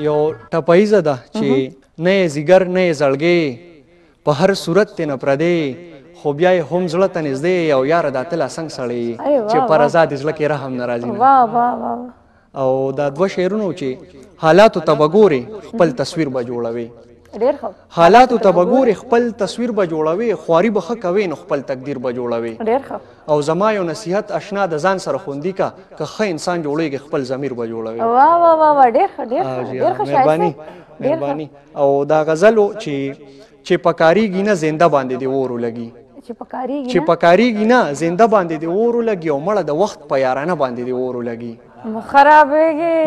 یو ټپایزه ده چې نه زیګر نه زړګي په هر صورت ته نه پردې خو بیا هم زړه ته نږدې او یار د تل څنګه سړی چې پر آزاد زړه کې رحم ناراضي نه واه واه واه او دا دوه شعرونه چې حالات ته وګوري خپل تصویر به جوړوي ډیر ښه حالات ته بګور خپل تصویر به جوړوي خواري به کوي نو خپل تقدیر به جوړوي ډیر ښه او زما یو نصيحت آشنا د ځان سره خوندې کا که ښه انسان جوړيږي خپل ضمیر به جوړوي واه واه واه ډیر ښه ډیر ښه ډیر ښه شایسته مهرباني او دا غزل چې چې پکاريږي نه زنده باندې دی ورو لګي چې پکاريږي چې پکاريږي نه زنده باندې دی ورو لګي او مړه د وخت په یارانه باندې دی ورو لګي خرابېږي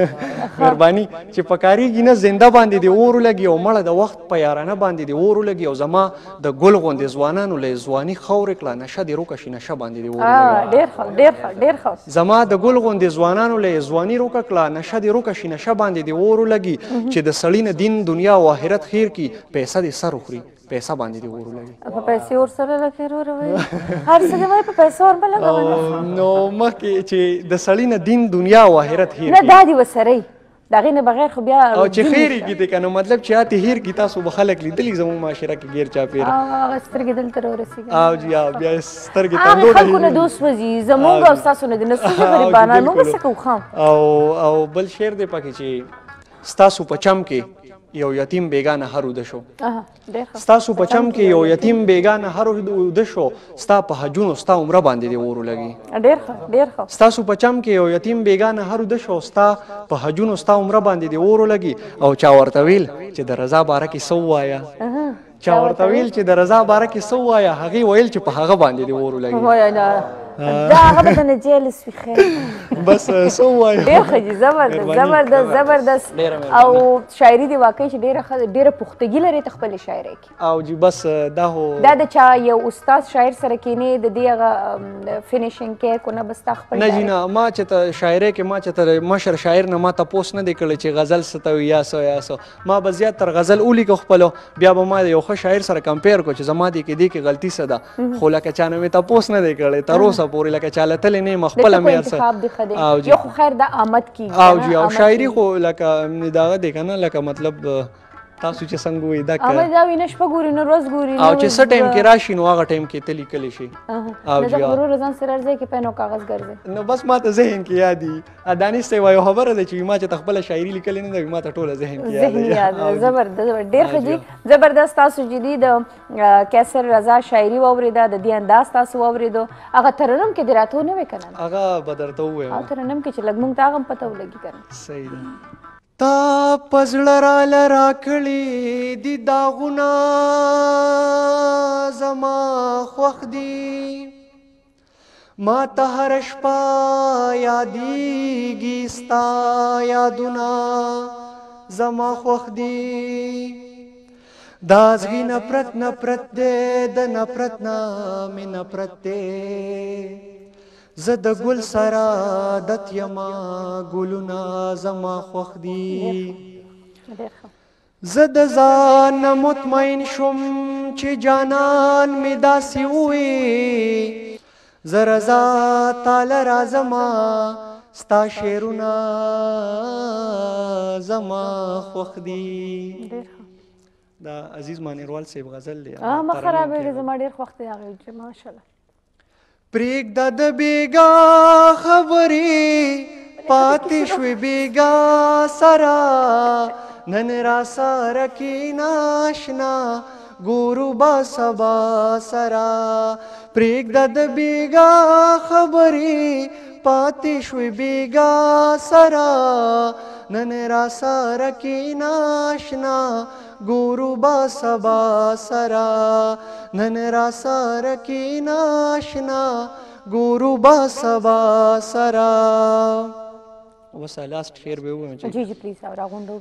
مهرباني چې پکاريږي نه زنده باندې دی اور لګي او مړه د وخت په یارانه باندې دی اور لګي او زما د ګل غوندې ځوانانو له ځواني خور کړه نشه دی روکه شي نشه باندې دی اور لګي ډېر خو ډېر خو ډېر خو زما د ګل غوندې ځوانانو له ځواني روکه کړه نشه دی روکه شي نشه باندې دی اور لګي چې د سړی نه دین دنیا او آخرت خیر کی پیسې سر خوري پیسې باندې دی ور لګي په پیسې ور سره لګي ور وای هر څه وای په پیسې ور باندې لګو نو مکه چې د سړی نه دین دنیا او آخرت هیر نه دا دی وسره داغه نه بغیر خو بیا او چې خیري کیته کنه مطلب چې اته هیر کی تاسو به خلک لیدلی زمو معاشره کې غیر چا پیر او سترګې دل تر ورسیږي او جی او بیا سترګې ته نور خلکو نه دوست وزي زمو او تاسو نه د نسو غریبانه نو به څه کوم او او بل شعر دی پکې چې تاسو په چم کې یو یتیم بیگانه هر ود شو ستاسو پچم کې یو یتیم بیگانه هر ود شو ستا په حجونو ستا عمره باندې دی ورو لګي ډیر ښه ډیر ښه ستاسو پچم کې یو یتیم بیگانه هر ود شو ستا په حجونو ستا عمره باندې دی ورو لګي او چا ورته ویل چې د رضا باره کې سو وایا چا ورته ویل چې د رضا باره کې سو وایا هغه ویل چې په هغه باندې دی ورو لګي دا هغه به نه جالس وي خیر بس سو وایو ډیر ښه زبردست زبردست زبردست او شاعري دی واقعي چې ډیره ډیره پختګي لري ته خپل شاعري کې او جی بس دا هو دا د چا یو استاد شاعر سره کینې د دې هغه فینیشینګ کې کو نه بس تا خپل نه جی نه ما چې ته شاعري کې ما چې ته مشر شاعر نه ما ته پوس نه دی کړی چې غزل ستو یا سو یا سو ما به زیات تر غزل اولی کو خپل بیا به ما یو ښه شاعر سره کمپیر کو چې زما دی کې دی کې غلطي سده خو لکه چانه مې تاسو نه دی کړی تر اوسه اوسه پورې لکه چاله تل نه مخبل مې سره او یو خیر د آمد کی او جی او شاعری خو لکه داغه دی کنه لکه مطلب تاسو چې څنګه وې دا کار هغه دا وینې شپه ګوري نو روز ګوري او چې څه ټایم کې راشي نو هغه ټایم کې تلې کلی شي او دا ضرور ځان سره ځای کې پینو کاغذ ګرځي نو بس ماته ذهن کې یادي اداني سه وایو خبره ده چې ما چې تخبل شاعري لیکل نه ده ما ته ټوله ذهن کې یادي زبردست ډیر خجي زبردست تاسو جديد کیسر رضا شاعري ووریدا د دې انداز تاسو ووریدو هغه ترنم کې دراتو نه وکنه هغه بدرته وې ترنم کې چې لګمنګ تاغم پته ولګي کنه صحیح ده تا پزړ را لرا کړي دي داغونه زما خوخ دي ما ته هر شپه یادېږي ستا یادونه زما خوخ دي دا زغی نفرت نفرت دې د نفرت نه مې نفرت دې زه د ګل سره عادت یما ګلونه زما خوخ دي زه د ځان مطمئن شم چې جانان می داسې وي زه رضا تاله راځما ستا شعرونه زما خوخ دي دا عزیز مانیروال صاحب غزل دی ما خرابې زما ډیر خوخت دی هغه ماشاءالله پریک د بیگا خبرې پاتې شوې بیگا سرا نن را سره کې ناشنا ګورو با سبا سرا پریک د بیگا خبرې پاتې شوې بیگا سرا نن را سره کې ناشنا ګورو با سبا سرا نن را سار کی ناشنا ګورو با سبا سرا وس لاست شعر به ومه جی جی پلیز او راغوندو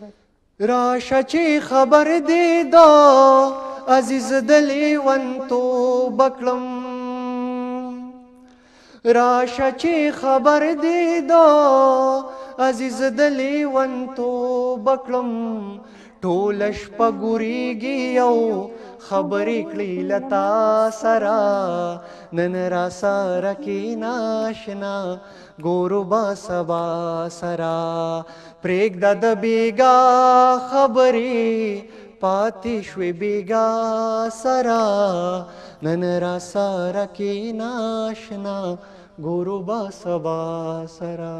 را شچی خبر دی دا عزیز دلی ون تو بکلم راشه چې خبر دی دا عزیز دلی ون تو بکلم ټولش پګوريږي یو خبرې کړي لتا سرا نن را سره کې ناشنا ګوربا سبا سرا پرېګ د بیګا خبرې پاتې شوې بیګا سرا نن را سره کې ناشنا ګوربا سبا سرا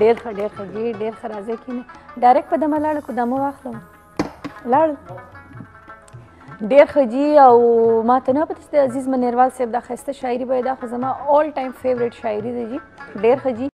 ډېر ښه ډېر ښه ګیر ډېر ښه راځئ کښېنه ډایرکټ په دمه لاړه کو دمه واخلم لاړ ډېر ښه جي او ما ته نه پته عزیز منیروال صاحب دا ښایسته شاعري به دا خو زما آل ټایم فیوریټ شاعري ده جي ډېر ښه جي